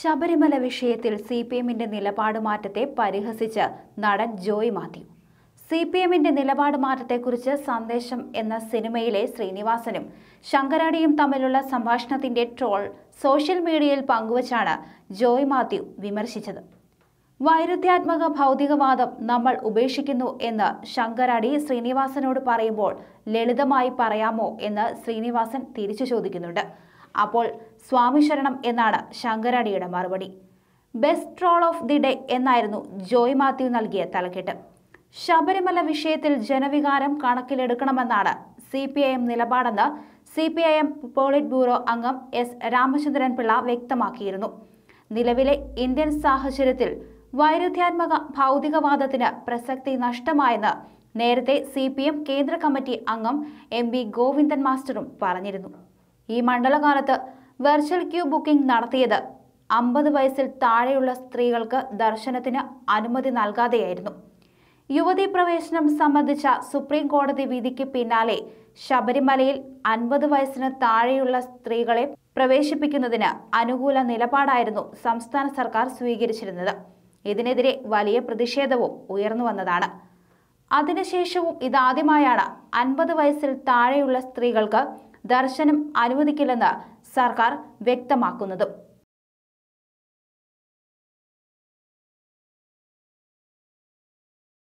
ശബരിമല വിഷയത്തിൽ C P എമ്മിന്റെ നിലപാട് മാറ്റത്തെ പരിഹസിച്ച് നടൻ ജോയ് മാത്യു സി പി എമ്മിന്റെ നിലപാട് മാറ്റത്തെക്കുറിച്ച് സന്ദേശം എന്ന സിനിമയിലെ ശ്രീനിവാസനും ശങ്കരാടിയും തമ്മിലുള്ള സംഭാഷണത്തിന്റെ ട്രോൾ സോഷ്യൽ മീഡിയയിൽ പങ്കുവച്ചാണ് ജോയ് മാത്യു വിമർശിച്ചത് വൈരുദ്ധ്യാത്മക ഭൗതികവാദം നമ്മൾ ഉപേക്ഷിക്കുന്നു എന്ന് ശങ്കരാടി ശ്രീനിവാസനോട് പറയുമ്പോൾ ലളിതമായി പറയാമോ എന്ന് ശ്രീനിവാസൻ തിരിച്ചു ചോദിക്കുന്നുണ്ട് അപ്പോൾ സ്വാമി ശരണം എന്നാണ് ശങ്കരടിയുടെ മറുപടി best troll of the day എന്നായിരുന്നു ജോയ് മാത്യു നൽകിയ തലക്കെട്ട് ശബരിമല വിഷയത്തിൽ ജനവികാരം കണക്കിലെടുക്കണമെന്നാണ് സി പി ഐ എം നിലപാടെന്ന് C P I M politburo അംഗം എസ് രാമചന്ദ്രൻ പിള്ള വ്യക്തമാക്കിയിരുന്നു നിലവിലെ ഇന്ത്യൻ സാഹചര്യത്തിൽ വൈരുദ്ധ്യാത്മക ഭൗതികവാദത്തിന് പ്രസക്തി നഷ്ടമായെന്ന് നേരത്തെ സി കേന്ദ്ര കമ്മിറ്റി അംഗം എം ഗോവിന്ദൻ മാസ്റ്ററും പറഞ്ഞിരുന്നു ഈ മണ്ഡലകാലത്ത് വെർച്വൽ ക്യൂ ബുക്കിംഗ് നടത്തിയത് അമ്പത് വയസ്സിൽ താഴെയുള്ള സ്ത്രീകൾക്ക് ദർശനത്തിന് അനുമതി നൽകാതെയായിരുന്നു യുവതി പ്രവേശനം സംബന്ധിച്ച സുപ്രീം കോടതി വിധിക്ക് പിന്നാലെ ശബരിമലയിൽ അൻപത് വയസ്സിന് താഴെയുള്ള സ്ത്രീകളെ പ്രവേശിപ്പിക്കുന്നതിന് അനുകൂല നിലപാടായിരുന്നു സംസ്ഥാന സർക്കാർ സ്വീകരിച്ചിരുന്നത് ഇതിനെതിരെ വലിയ പ്രതിഷേധവും ഉയർന്നു വന്നതാണ് അതിനുശേഷവും ഇതാദ്യമായാണ് അൻപത് വയസ്സിൽ താഴെയുള്ള സ്ത്രീകൾക്ക് ദർശനം അനുവദിക്കില്ലെന്ന് സർക്കാർ വ്യക്തമാക്കുന്നതും